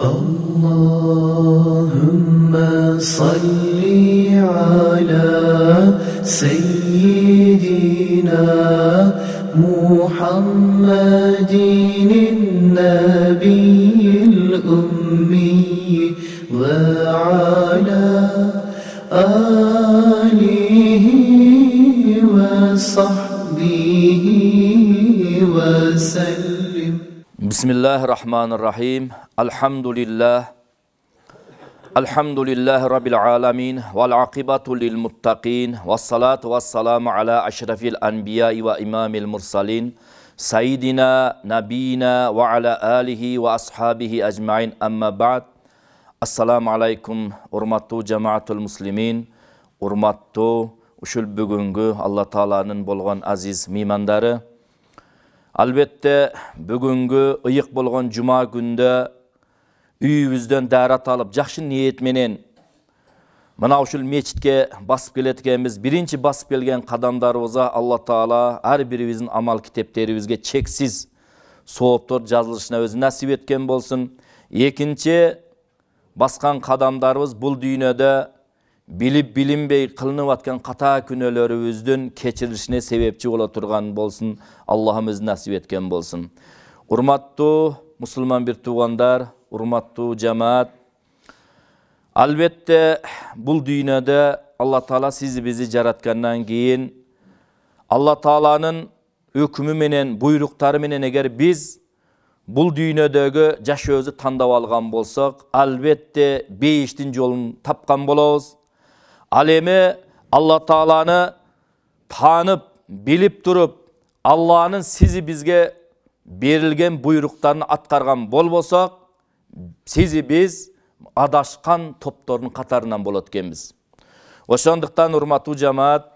اللهم صل على سيدنا محمد بسم الله الرحمن الرحيم الحمد لله الحمد لله رب العالمين والعقبة للمتقين والصلاة والسلام على أشرف الأنبياء وإمام المرسلين سيدنا نبينا وعلى آله وأصحابه أجمعين أما بعد السلام عليكم أرمتو جماعة المسلمين أرمتو ushul bugungi alloh taoloning عزيز aziz داره Әлбетті, бүгінгі ұйық болған жұма күнді үйімізден дәрат алып, жақшы ниетменен мына ұшыл мечітке басып келеткеміз, бірінші басып келген қадамдарымызға Алла Таала әрбіріміздің амал кітептерімізге чексіз соғып тұр жазылышына өзі нәсіп еткен болсын. Екінші басқан қадамдарымыз бұл дүйінеді, билип билинбей кылынып аткан ката күнөөлөрүбүздүн кечиришине себепчи боло турган болсун аллахым өзү насип еткен болсын. урматтуу мусулман бир туугандар урматтуу жамаат албетте бұл дүйнөдө алла таала сізі бизди жараткандан кийин алла тааланын өкүмү менен буйруктары менен эгер биз бул дүйнөдөгү жашы тандап алган болсок албетте бейиштин жолун тапкан болобуз әлемі алла тааланы танып біліп тұрып алланың сізі бізге берілген бұйрықтарын атқарған бол болсақ сізі біз адашқан топтардың қатарынан болады екенбіз ошондуктан урматтуу жамаат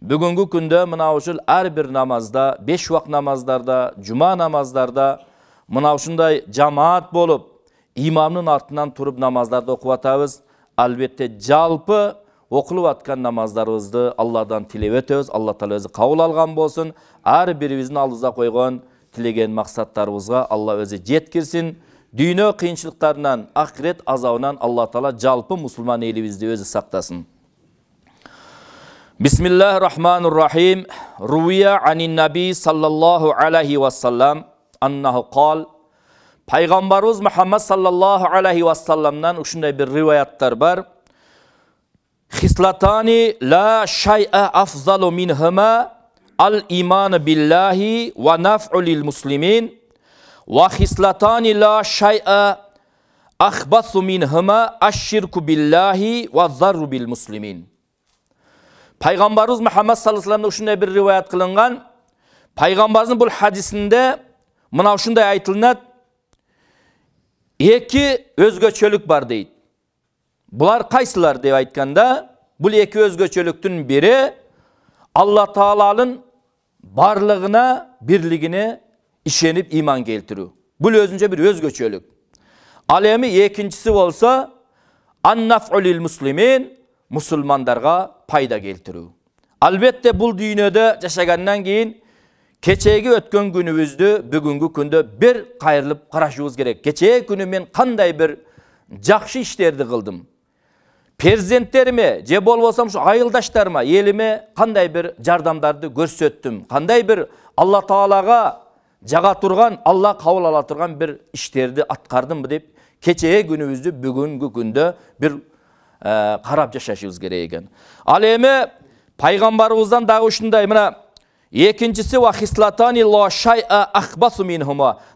бүгүнкү күндө мына ушул ар намазда беш убак намаздарда жұма намаздарда мына ушундай жамаат болып, имамның артынан тұрып намаздарды окуп атабыз албетте жалпы оқылып атқан намаздарыбызды алладан тілеп өтөбүз алла таала өзі қабыл алған болсын ар бирибиздин алдыбызга қойған тілеген максаттарыбызга алла өзі жеткірсін дүйнө қиыншылықтарынан акырет азабынан алла таала жалпы мусулман элибизди өзі сақтасын бисмиллахи рахманур рахим руия анин наби саллаллаху алейхи вассалам аннаху қал пайғамбарымыз мұхаммад саллаллаху алейхи вассаламдан ушундай бир риwayаттар бар хислатани ла шайа афзалу минхама ал иман биллахи ва наф'у лил муслимин ва хислатани ла шайа ахбасу минхама аш-ширку биллахи ва зарру бил муслимин пайғамбарымыз мұхаммад саллаллаху алейхи ушундай бір риwayat кылынган пайғамбарымыздың бұл хадисінде мынау ушундай екі өзгөчөлүк бар дейді Бұлар қайсылар, деп айтқанда бұл екі өзгөчөлүктүн бири алла тааланын барлығына бирлигине ишенип иман келтіру. бұл өзүнчө бір өзгөчөлүк ал эми экинчиси болсо аннафулил муслимин мусулмандарга пайда келтіру. албетте бұл дүйнөдө жашагандан кийин keçегі өткөн күнүбүздү бүгүнкү күндө бир кайрылып карашыбыз керек кечеги күнү мен кандай бир жакшы иштерди кылдым перзенттеріме же болбосам ушу айылдаштарыма элиме кандай бир жардамдарды көрсөттүм кандай бир алла таалага жага турган алла кабыл ала турган бир иштерди аткардымбы деп кечээ күнүбүздү бүгүнкү күндө бир карап жашашыбыз керек экен ал эми пайгамбарыбыздан дагы ушундай мына экинчиси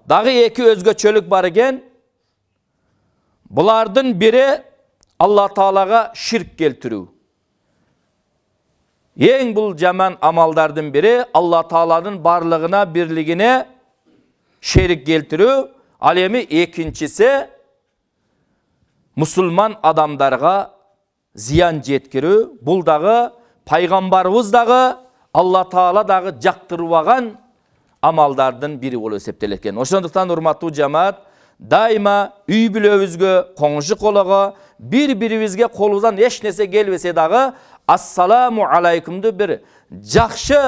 дагы эки өзгөчөлүк бар экен булардын бири алла тағалаға ширк келтіру ең бұл жаман амалдардың бірі алла тағаланың барлығына бірлігіне шерік келтіру ал эми екіншісі мұсылман адамдарға зиян жеткіру бұл дағы пайғамбарыбыз дағы алла Таала дағы жактырбаган амалдардың бірі болуп эсептелет экен ошондуктан урматтуу жамаат дайыма үй бүлөбүзгө коңшу колого бир бирибизге колубуздан эч нерсе келбесе дагы ассаламу алейкумду бир жакшы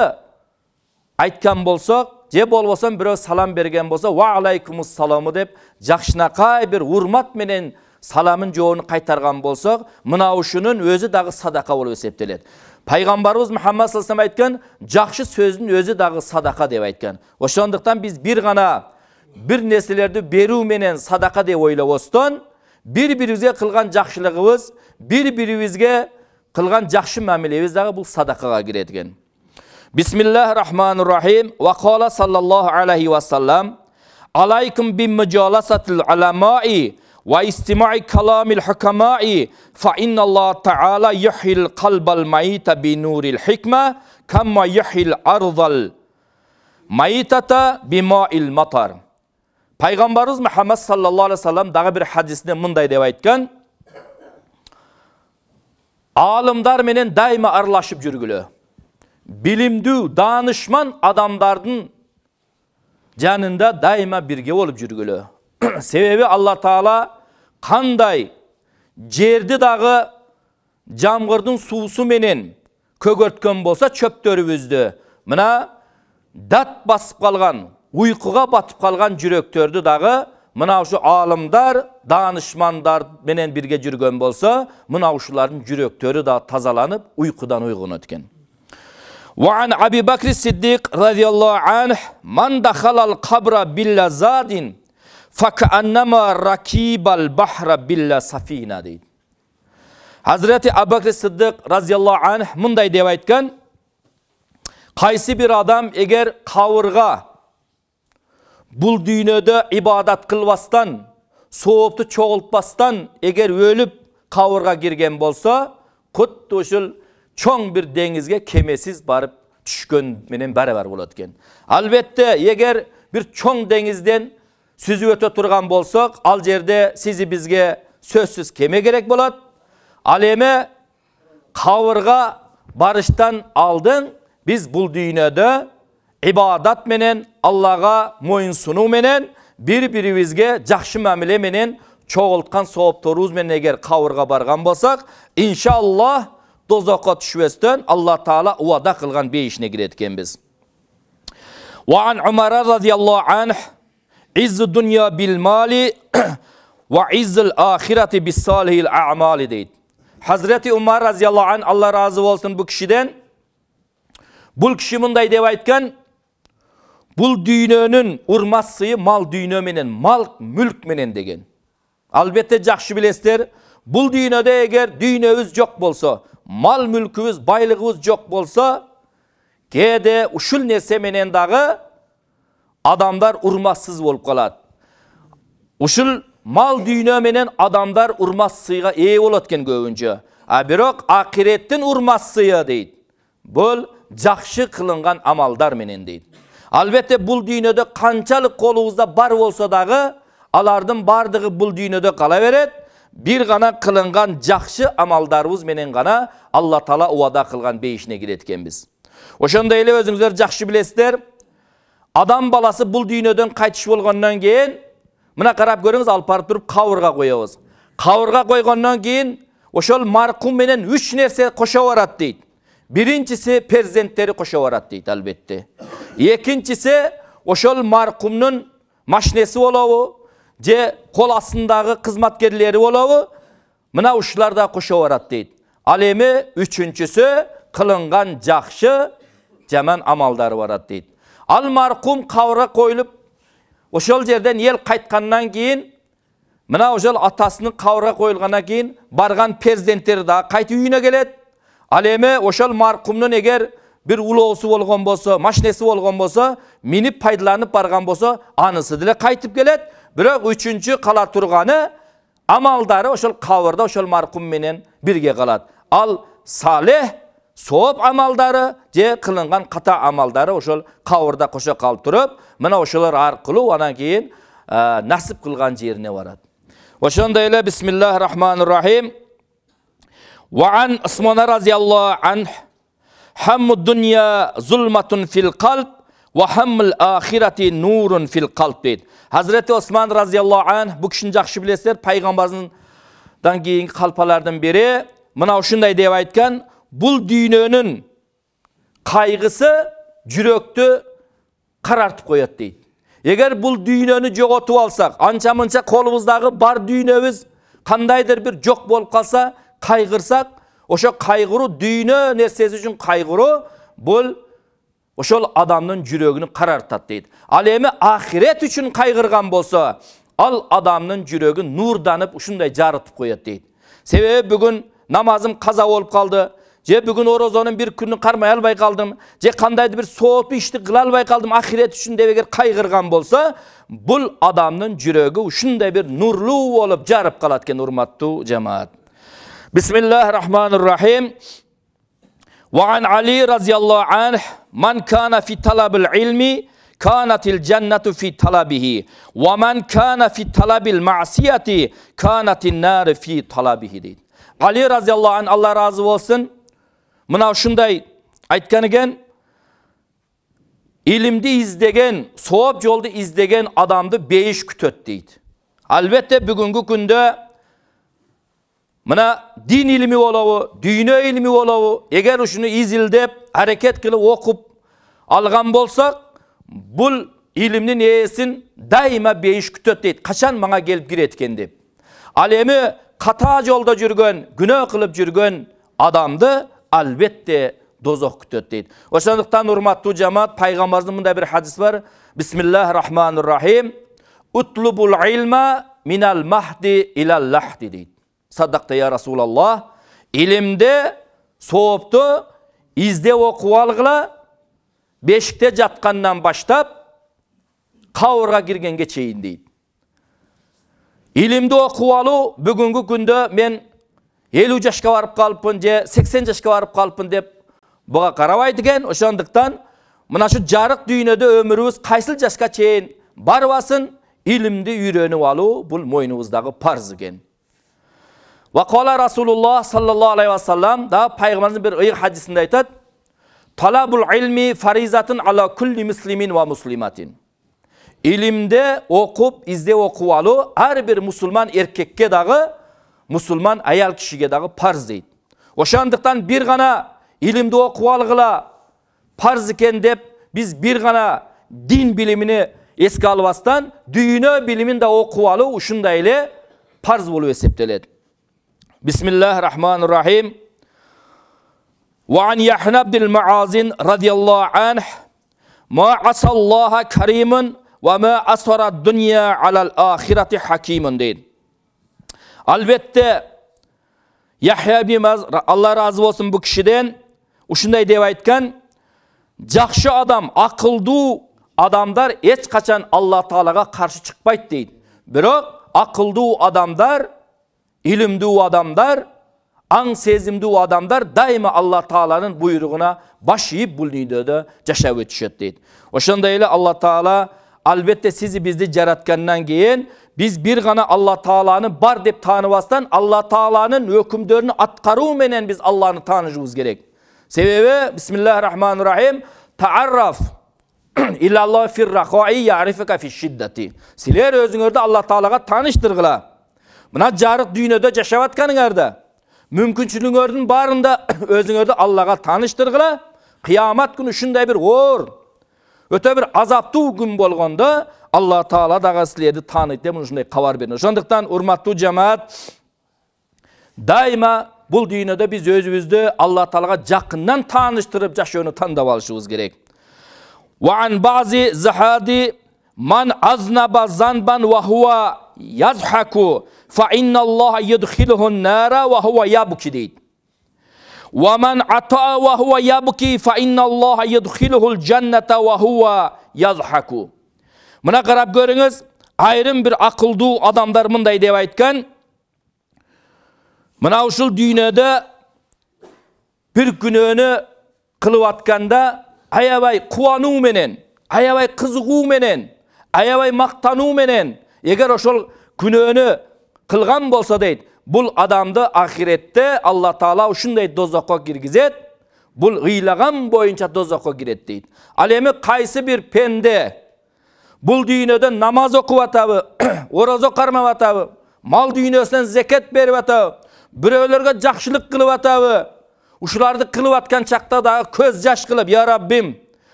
айткан болсок же болбосо бирөө салам берген болсо ва ассаламу деп жакшынакай бир урмат менен саламын жообун кайтарган болсок мына ушунун өзү дагы садака болуп эсептелет пайгамбарыбыз мухаммад саллаллаху алейхи айткан жакшы сөздүн өзү дагы садака деп айткан ошондуктан биз бир гана Бір нәрселерді беру менен садақа деп ойлобостон бири бирибизге кылган жакшылыгыбыз бири бирибизге кылган жакшы мамилебиз дагы бул садакага кирет экен бисмиллах рахмани рахим вакала саллаллаху алейхи вассалам алайкум би мужаласатил аламаи ва истимаи каламил хукамаи фа инналлах таала юхил калбал маита би нурил хикма камма юхил ардал маитата бимаил матар пайғамбарымыз мұхаммад саллаллаху алейхи вассалам дағы бір хадисінде мындай деп айтқан алымдар менен дайыма аралашып жүргілі билимдүү данышман адамдардың жанында дайыма бірге болып жүргілі себебі алла таала қандай жерді дағы жамғырдың суысы менен көгөрткөн болса чөптөрүбүздү мына дат басып қалған ұйқыға батып қалған жүректерді дағы мынау алымдар данышмандар менен бірге жүрген болса мынау шылардың жүректері да тазаланып ұйқыдан ұйғынады өткен. وعن أبي بكر الصديق رضي الله عنه من دخل القبر باللزاد فكأنما ركيب البحر Hazreti Siddiq мындай деп айтқан Қайсы бир адам егер қауырға бұл дүйнөдө ибадат кылбастан соғыпты чогултпастан егер өліп, кабырга кирген болса, кутtu ушул чоң бір деңизге кемесиз барып түшкөн менен барабар болот экен албетте егер бір чоң деңизден сүзүп өтө турган болсок ал жерде сизи бізге сөзсүз кеме керек болот ал эми кабырга барыштан алдын биз бұл дүйнөдө ибадат менен аллага моюн сунуу менен бир бирибизге жакшы мамиле менен чогулткан соопторубуз менен эгер кабырга барган болсок иншааллах дозокко түшпөстөн алла таала убада кылган бейишине кирет экенбиз وعن عمر رضي الله عنه عز الدنيا بالمال وعز дейді Hazreti Umar разияллаху ан алла разы болсын бұл кишиден бул кіші мындай деп айткан, бұл дүйнөнүн сыйы мал дүйнө менен мал мүлк менен деген албетте жакшы билесиздер бул дүйнөдө эгер дүйнөбүз жок болсо мал мүлкүбүз байлыгыбыз жок болсо кээде ушул нерсе менен дагы адамдар урмассыз болуп калат ушул мал дүйнө менен адамдар сыйга ээ болот экен көбүнчө а бирок акиреттин сыйы дейт бул жакшы кылынган амалдар менен дейт албетте бұл дүйнөдө канчалык колубузда бар болса дағы, алардың бардығы бұл дүйнөдө қала берет бір ғана кылынган жақшы амалдарыбыз менен ғана, алла тала убада қылған бейишине кирет біз. ошондой эле өзіңіздер жакшы билесиздер адам баласы бұл дүйнөдөн қайтыш болғаннан кейін, мына қарап көріңіз алып барып туруп кабырга коебуз қойғаннан кейін, ошол маркум менен үч нерсе кошо барат дейді. Біріншісі perzentleri koşa varat дейді elbette. Екіншісі ошол markumnun maşnesi olavu, же қол астындағы қызматкерлері болауы мына ұшылар да қоша барады дейді ал эми үчүнчүсү кылынган жакшы жаман амалдары барат дейді ал марқұм қауыра қойылып ошол жерден ел қайтқаннан кейін мына ошол атасының қауыра қойылғана кейін барған перзенттер дағы қайтып үйіне келеді ал эми ошол маркумдун эгер бир улоосу болгон болсо машинеси болгон болсо минип пайдаланып барган болсо анысы деле кайтып келет бирок үчүнчү кала турганы амалдары ошол кабырда ошол маркум менен бирге калат ал салех сооп амалдары же кылынган ката амалдары ошол кабырда кошо калып туруп мына ошолор аркылуу анан кийин насып кылган жерине барат ошондой эле бисмиллахи рахманир рахим وعن عثمان رضي الله عنه هم الدنيا ظلمة في القلب وهم الآخرة نور في القلب حضرت عثمان رضي الله عنه бұл кішіні жақсы білесіздер пайғамбардан кейінгі қалпалардан бері мына шындай деп айтқан бұл дүйненің қайғысы жүректі қарартып қояды дейді егер бұл дүйнені жоғалтып алсақ анша мынша қолымыздағы бар дүйнеміз қандайдыр бір жоқ болып қалса қайғырсақ ошо қайғыру дүйнө нерсеси үчүн қайғыру бул ошол адамның жүрөгүн карартат дейді. ал эми ахирет үчүн кайгырган болсо ал адамдын жүрөгү нурданып ушундай жарытып коет дейді. себеби бүгін намазым қаза болып қалды. же бүгін орозонун бір күнін қармай албай қалдым же кандайдыр бир соопы ишти кыла албай қалдым ахирет үшін деп егер кайгырган болса бұл адамның жүрегі ушундай бір нурлуу болып жарып калат экен урматтуу жамаат Bismillahirrahmanirrahim. Ve an Ali radıyallahu anh man kana fi talabil ilmi kanatil cennetu fi talabihi ve men kana fi talabil ma'siyeti kanatin nar fi talabihi deydi. Ali radıyallahu anh Allah razı olsun. Мына ушундай айткан экен илимди издеген, сооп жолду издеген адамды бейиш күтөт дейт. Албетте бүгүнкү күндө мына дин илими болобу дүйнө илими болобу эгер ушуну изилдеп аракет кылып окуп алган болсак бул илимдин ээсин дайыма бейиш күтөт дейт качан мага келип кирет экен деп ал эми ката жолдо жүргөн күнөө кылып жүргөн адамды албетте дозок күтөт дейт ошондуктан урматтуу жамаат пайгамбарыбыздын мындай бир хадис бар бисмиллахи рахманир рахим утлубул илма минал махди илал лахди саддақты я Аллах, илімді соғыпты изде оқу алғыла бешікте жатқаннан баштап қауырға кіргенге чейін дейді илімді оқу алу бүгінгі күнді мен елу жашка барып қалыппын же сексен жашка барып қалыппын деп бұға карабайт экен ошондуктан мына жарық дүйнөдө өмүрүбүз кайсыл жашка чейин барбасын илимди үйрөнүп алуу бул мойнубуздагы парз экен вақала расулуллах саллаллаху алейхи саллам да пайғамбарымыздың бір иық хадисінде айтады талабул илми фаризатын ала кулли муслимин ва муслиматин илімде оқып ізде оқу алу әрбір мұсылман еркекке дағы мұсылман аял кішіге дағы парз дейді ошондуктан бир ғана илимди окуп алгыла парз экен деп біз бир ғана дин билимини эске албастан дүйнө билимин да окуп алуу ушундай эле парз болуп эсептелет بسم الله الرحمن الرحيم وعن يحنى بن المعازن رضي الله عنه ما عصى الله كريم وما أصر الدنيا على الآخرة حكيم алла разы болсын бұл кішіден ұшындай деп айтқан жақсы адам ақылды адамдар ешқашан алла тағалаға қарсы шықпайды дейді бірақ ақылды адамдар ilimdүү адамдар аң сезімдүү адамдар дайыма алла тааланын буйругуна баш ийип бул дүйнөдө жашап өтүшөт дейт ошондой эле алла таала албетте сизи бизди жараткандан кийин биз бир гана алла тааланы бар деп тааныбастан алла тааланын өкүмдөрүн аткаруу менен биз алланы таанышыбыз керек себеби бисмиллахи рахманир рахим таарраф силер өзүңөрдү алла таалага тааныштыргыла мына жарық дүйнөдө жашап атканыңарды мүмкүнчүлүгүңөрдүн баарында өзүңөрдү аллага тааныштыргыла кыямат күнү ушундай бир оор өтө бир азаптуу күн болгондо алла таала дагы силерди тааныйт деп ушундай кабар берди ошондуктан урматтуу жамаат дайыма бул дүйнөдө биз өзүбүздү алла таалага жакындан тааныштырып жашоону тандап алышыбыз керек وعن بعض زحادي من أذنب ذنبا وهو yazhaku fa inna Allah yudkhiluhun nara ve huve yabki deydi. Ve men ata ve huve yabki fa inna Allah yudkhiluhul cennete ve huve yazhaku. Muna qarab görünüz, айрым bir akıldu adamlar mınday dep aytkan. Muna ушул дүйнөдө bir күнөөнү кылып атканда аябай кубануу менен, аябай кызыгуу менен, аябай мактануу менен егер ошол күнөөнү кылган болсо дейт бул адамды ахиретте алла таала ушундай дозокко киргизет бул ыйлаган боюнча дозокко кирет дейт ал эми кайсы бир пенде бул дүйнөдө намаз окуп атабы орозо кармап атабы мал дүйнөсүнөн зекет берип атабы бирөөлөргө жакшылык кылып атабы ушуларды кылып аткан чакта дагы көз жаш кылып я раббим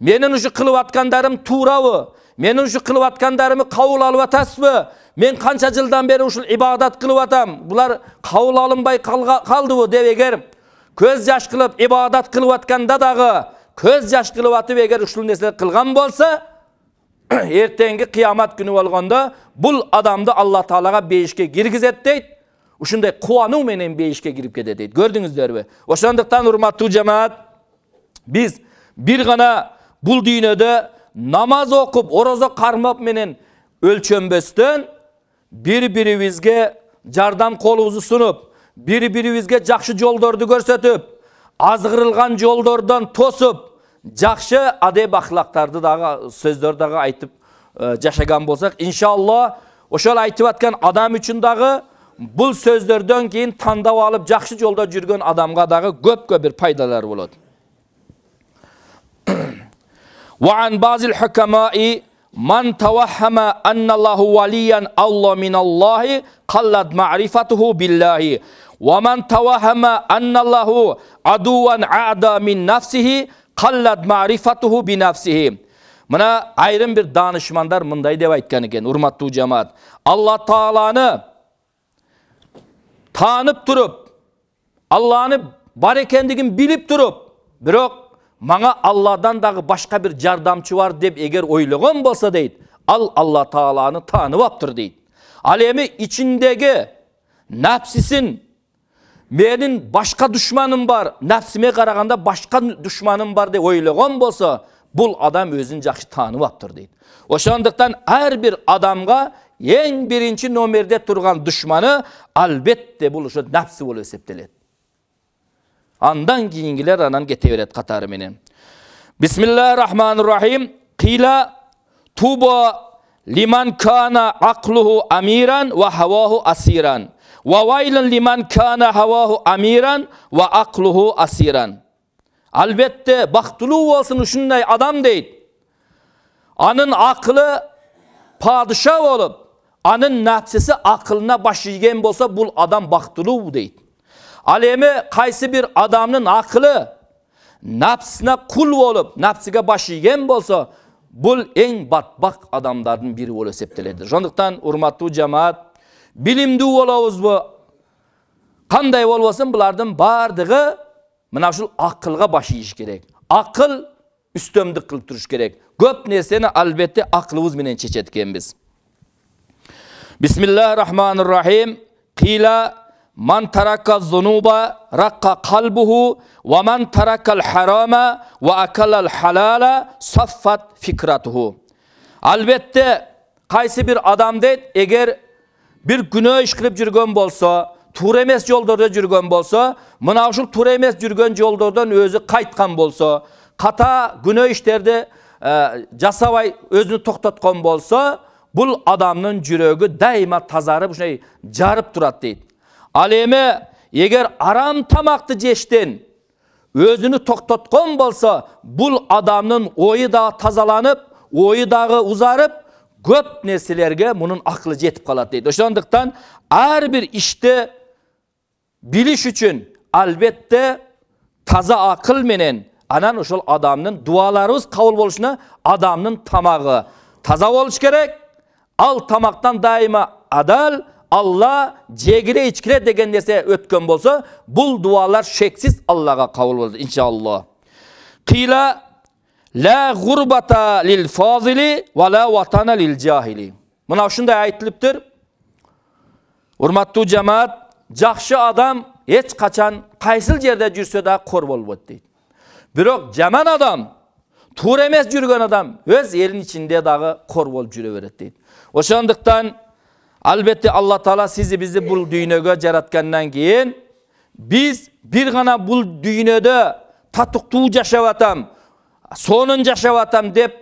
менин ушу кылып аткандарым туурабы менің үші кылып қауыл кабыл алып мен қанша жылдан бері ушул ибадат кылып атам қауыл кабыл алынбай калдыбы деп егер көз жаш қылып, ибадат кылып атканда көз жаш кылып атып эгер ушул қылған кылган болсо эртеңги кыямат күнү болгондо адамды алла таалаға бейишке киргизет дейт ушундай кубануу менен бейишке кирип кетет дейт көрдүңүздөрбү ошондуктан урматтуу жамаат биз бир гана бул дүйнөдө намаз оқып ораза қармап менен өлчөнбөстөн бири бирибизге жардам колубузду сунуп бири бирибизге жакшы жолдорду көрсөтүп азгырылган жолдордон тосуп жакшы адеп ахлактарды дагы сөздөрдү дагы айтып жашаган болсок иншалла ошол айтып аткан адам үчүн дагы бул сөздөрдөн кийин тандап алып жакшы жолдо жүргөн адамга дагы көпкө бир пайдалары болот Ve an bazil hukemai man tavahhama ennallahu valiyen Allah min Allahi, qallad ma'rifatuhu billahi. Ve man tavahhama ennallahu aduwan a'da min nafsihi qallad ma'rifatuhu bi nafsihi. Mına ayrım bir danışmanlar mınday deva etken eken, urmatlı cemaat. Allah Taala'nı tanıp durup, Allah'ını var ekendigin bilip durup, birok маңа алладан дағы башқа бір жардамчы бар деп егер ойлаған болса дейді ал алла тағаланы танып аптыр дейді ал емі ичиндеги нәпсісін менің башқа душманым бар нәпсіме қарағанда башқа душманым бар деп ойлаған болса бұл адам өзін жақсы танып аптыр дейді ошондуктан бір адамға ең бірінші номерде тұрған душманы әлбетте бұл ошо нәпсі болып есептеледі андан кийингилер анан кете берет катары менен бисмиллахи рахманир рахим кыйла тубо лиман кана аклуху амиран ва хаваху асиран ва вайлан лиман кана хаваху амиран ва аклуху асиран албетте бактылуу болсун ушундай адам дейт анын акылы падыша болуп анын нәпсісі ақылына баш ийген болса бұл адам бактылуу дейт эми қайсы бір адамның ақылы нәпсісіне құл болып нәпсіге баш иген болса бұл ең батбақ адамдардың бірі болып есептеледі ошондуктан урматтуу жамаат билимдүү болобузбу қандай болбосун бұлардың бардығы мына ушул ақылға баш ийиш керек ақыл үстөмдүк кылып туруш керек көп нерсени албетте акылыбыз менен чечет экенбиз бисмиллахи рахманир рахим кыйла Ман ترك зунуба ракка калбуху ва ман الحرام харама ва акалал халала фикратуху. Албетте кайсы бір адам дейт, эгер бир күнөө иш кылып жүргөн болсо, туура эмес жолдордо жүргөн болсо, мына ушул туура эмес жүргөн жолдордон өзү кайткан болсо, ката күнөө иштерди жасабай өзүн токтоткон болсо, бұл адамның жүрөгү дайыма тазарып, ушундай жарып турат дейт ал эми егер арам тамақты жештен өзіні тоқтатқан болса бұл адамның ойы да тазаланып ойы дағы ұзарып көп нерселерге мұның ақылы жетіп қалады дейді ошондуктан бир ішті билиш үчүн албетте таза ақыл менен анан ошол адамның дубаларыбыз қабыл болушына адамның тамағы таза болуш керек ал тамақтан дайыма адал алла жегіре ичкіре деген нәрсе өткен болса бұл дуалар шексіз аллаға қабыл болот иншалла қила лә ғурбата лил фазили ла ватана лил жахили мына ушундай айтылыптыр. урматтуу жамаат жақсы адам эч качан қайсыл жерде жүрсе да қор болбойт дейді бирок жаман адам туура эмес жүрген адам өз елінің ішінде дағы қор болып жүре береді дейді ошондуктан Албетте Алла Таала сизди бизди бул дүйнөгө жараткандан кийин биз бир гана бул дүйнөдө татыктуу жашап атам, сонун жашап атам деп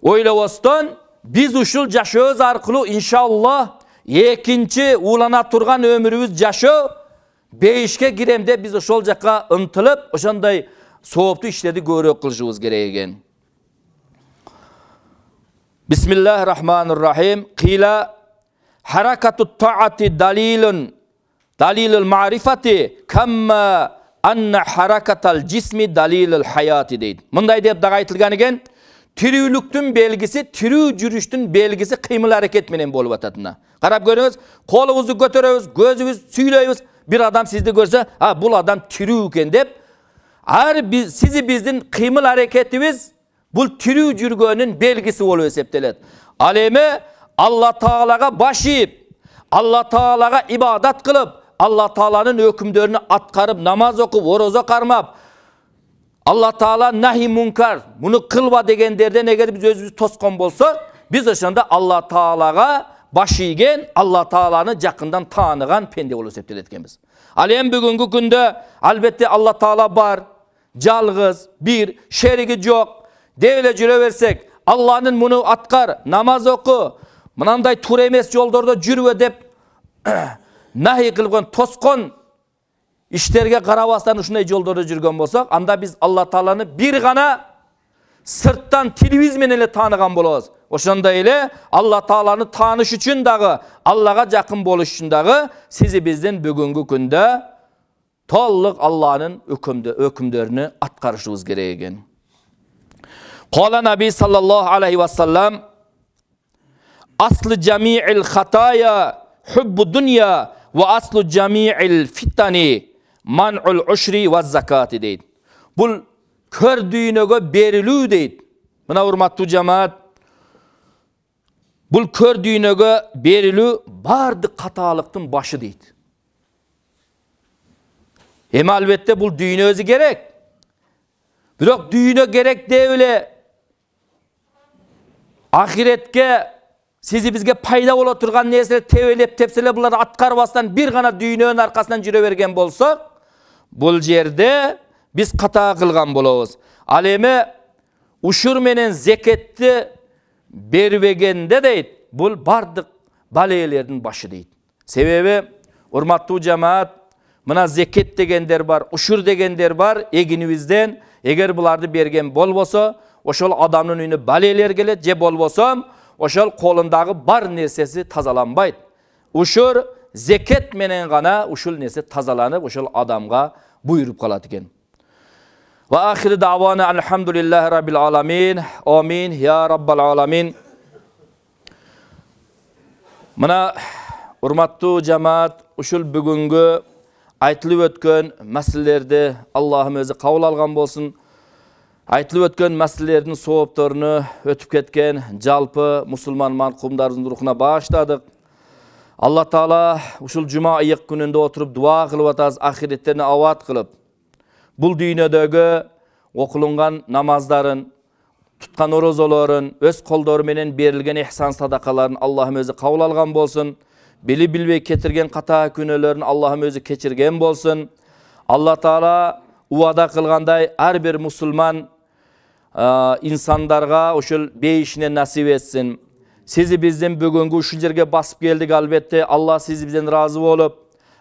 ойлобостон биз ушул жашообуз аркылуу иншалла экинчи уулана турган өмүрүбүз жашоо бейишке кирем деп біз ошол жаққа ынтылып ошондой сооптуу иштерди көрек кылышыбыз керек экен бисмиллахи рахманир рахим қила харакату таати далилун далилул марифати анна харакатал жисми далилул хаяти дейді мындай деп дагы айтылған екен белгісі тіру жүріштің белгісі қимыл әрекет менен болып ататына қарап көріңіз қолыңызды көтереміз көзіміз сүйлейбіз бир адам сізді көрсе а бұл адам آدم экен деп ар біз, сізі биздин қимыл бұл тірүү жүргөнүн белгісі болуп эсептелет ал эми алла таалага баш алла таалага ибадат қылып, алла тааланын өкүмдөрүн атқарып, намаз оқып, орозо қармап алла таала нахи мункар муну қылба дегендерден эгер біз өзүбүз тосқан болсок біз ошондо алла таалага баш алла тааланы жақындан тааныган пенде болуп эсептелет экенбиз ал эми бүгүнкү күндө албетте алла таала бар жалғыз, бір, шерігі жоқ, эле жүре берсек алланын муну атқар намаз оқы мынандай туура емес жолдордо жүрбө деп нахий кылган тоскон иштерге карабастан ушундай жолдордо жүргөн болсок анда биз алла тааланы бир гана сырттан тилибиз менен эле тааныган болобуз ошондой эле алла тааланы тааныш үчүн дагы аллага жакын болуш үчүн дагы сизи биздин бүгүнкү күндө толук алланын өкүмдөрүнө аткарышыбыз керек экен Kala Nabi sallallahu aleyhi ve sellem Aslı cami'il hataya hubbu dünya ve aslu cami'il fitani man'ul uşri ve zakati deydi. Bul kördüğüne berilü deydi. Buna hurmatlı cemaat Bul kördüğüne berilü bardı katalıktın başı deydi. Hem elbette bul düğüne özü gerek. Bırak düğüne gerek de öyle ақиретке сизи бізге пайда боло турган нерселер тебелеп тепселеп буларды аткарбастан бір ғана дүйнөнүн арқасынан жүре берген болсок бұл жерде біз қата қылған болобуз ал эми ушур менен зекетті бербегенде дейді, бұл бардық, балээлердин башы дейді. Себебі, урматтуу жамаат мына зекет дегендер бар ушур дегендер бар эгинибизден егер бұларды берген болбосо ошол адамның үйіне балелер келет же болбосо ошол қолындағы бар нәрсесі тазаланбайды ушул зекет менен гана ушул нәрсе тазаланып ошол адамга буйруп қалады екен ва ахири дауана алхамдулиллахи раббил аламин амин я раббал аламин мына урматтуу жамаат ушул бүгүнкү айтылып өткен мәселелерді аллахым өзі қабыл алған болсын айтылып өткен мәселелердің соғыптарыны өтіп кеткен жалпы мұсылман марқұмдарымыздың рухына бағыштадық алла тағала ушул жума ыйык күнінде отырып дуа кылып атабыз ахиреттеріні ауат қылып, бұл дүйнөдөгү окулунган намаздарын тұтқан орозолорун өз колдору менен берилген ихсан садакаларын аллахым өзү кабыл алган білі білбей кетірген қата күнелерін Аллахым өзі кетірген болсын. Алла Таала уада қылғандай әрбір мұсылман инсандарға ұшыл бейішіне нәсіп етсін. Сізі бізден бүгінгі үшін жерге басып келдік әлбетті. Алла сізі бізден разы болып,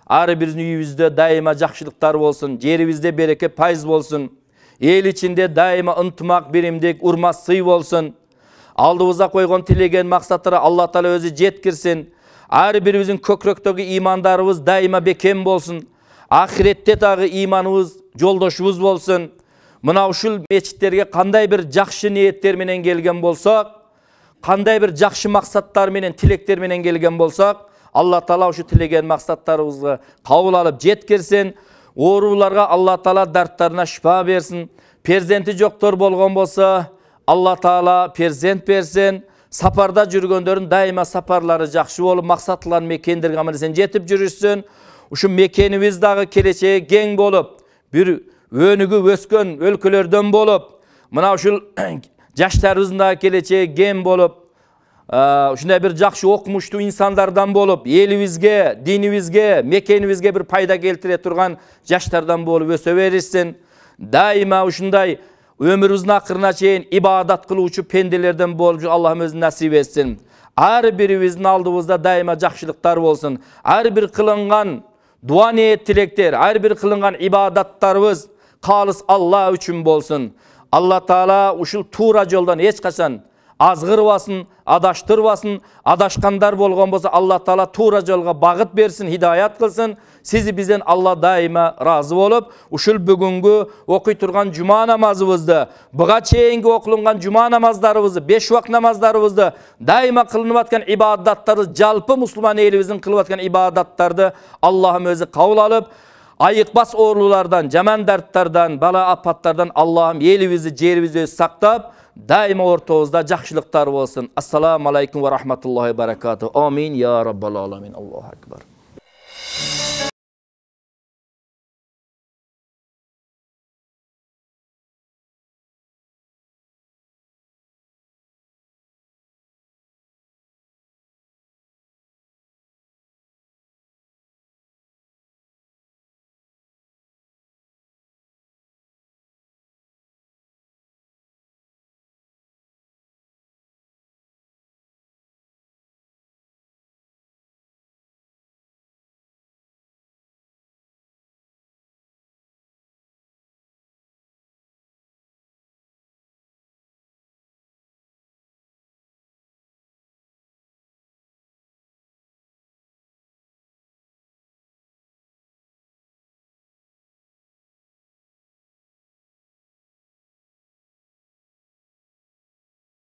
әрбірін үйізді дайыма жақшылықтар болсын, жерибизде береке пайыз болсын. Ел ичинде дайыма ұнтымақ биримдик урмат сый болсын. Алдығыза қойған тілеген мақсаттары Алла Таала өзі жеткірсін бирибиздин көкүрөктөгү имандарымыз дайыма бекем болсын дагы тағы иманымыз жолдошыбыз болсын мынау мечиттерге мешіттерге қандай бір жақсы ниеттерменен келген болсақ қандай бір менен мақсаттарменен тілектерменен келген болсақ алла таала ушу тілеген мақсаттарыбызды қабыл алып жеткирсин ооруларга алла таала дарттарына шипа берсін перзенти жоктор болған болса алла таала перзент берсін сапарда жүргендерін дайыма сапарлары жақшы болып максатларына мекендерге аман жетіп жүрүшсүн ушу мекенибиз дагы келечеги кең болып бір өнүгүп өскен өлкөлөрдөн болып. мына ушул жаштарыбыздын дагы келечеги кең болуп ушундай бир жакшы окумуштуу инсандардан болуп элибизге динибизге мекенибизге бир пайда келтире турган жаштардан болуп өсө беришсин дайыма ушундай ұзына ақырына шейін ибадат қылушы пенделерден болып жүр аллахым өзі нәсіп етсін алды ұзда дайыма жақшылықтар болсын әрбір қылынған дуа ниет тілектер әрбір қылынған ибадаттарыбыз қалыс алла үшін болсын алла таала ушул тура жолдан эч адаштыр басын адашқандар болған болса алла тағала тура жолға бағыт берсін хидаят қылсын сізі бізден алла дайыма разы болып ушул бүгінгі оқи тұрған жұма намазыбызды бұға чейінгі оқылынған жұма намаздарыбызды беш уақыт намаздарыбызды дайыма қылынып жатқан ибадаттарды жалпы мұсылман еліміздің қылып жатқан ибадаттарды аллахым өзі қабыл алып айықпас орлулардан жаман дәрттардан бала апаттардан аллахым елімізді жерімізді сақтап дайыма ортабызда жақшылықтар болсын ассаламу алейкум ва рахматуллахи баракату амин я раббал акбар